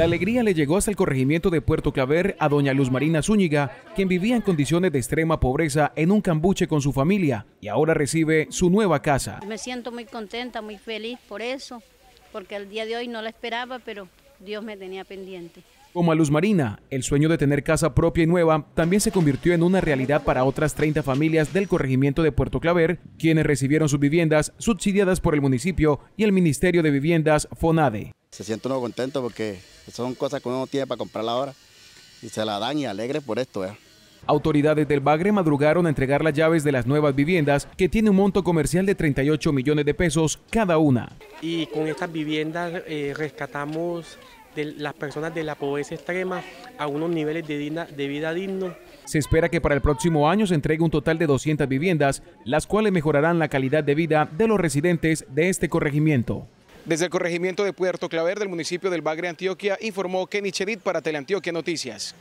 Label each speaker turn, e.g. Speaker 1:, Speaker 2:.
Speaker 1: La alegría le llegó hasta el corregimiento de Puerto Claver a doña Luz Marina Zúñiga, quien vivía en condiciones de extrema pobreza en un cambuche con su familia y ahora recibe su nueva casa.
Speaker 2: Me siento muy contenta, muy feliz por eso, porque al día de hoy no la esperaba, pero Dios me tenía pendiente.
Speaker 1: Como a Luz Marina, el sueño de tener casa propia y nueva también se convirtió en una realidad para otras 30 familias del corregimiento de Puerto Claver, quienes recibieron sus viviendas subsidiadas por el municipio y el Ministerio de Viviendas FONADE.
Speaker 2: Se siente uno contento porque son cosas que uno no tiene para comprar ahora y se la dan y alegre por esto. ¿eh?
Speaker 1: Autoridades del Bagre madrugaron a entregar las llaves de las nuevas viviendas que tiene un monto comercial de 38 millones de pesos cada una.
Speaker 2: Y con estas viviendas eh, rescatamos de las personas de la pobreza extrema a unos niveles de, de vida digno
Speaker 1: Se espera que para el próximo año se entregue un total de 200 viviendas, las cuales mejorarán la calidad de vida de los residentes de este corregimiento. Desde el corregimiento de Puerto Claver del municipio del Bagre, Antioquia, informó Kenny Cherit para Teleantioquia Noticias.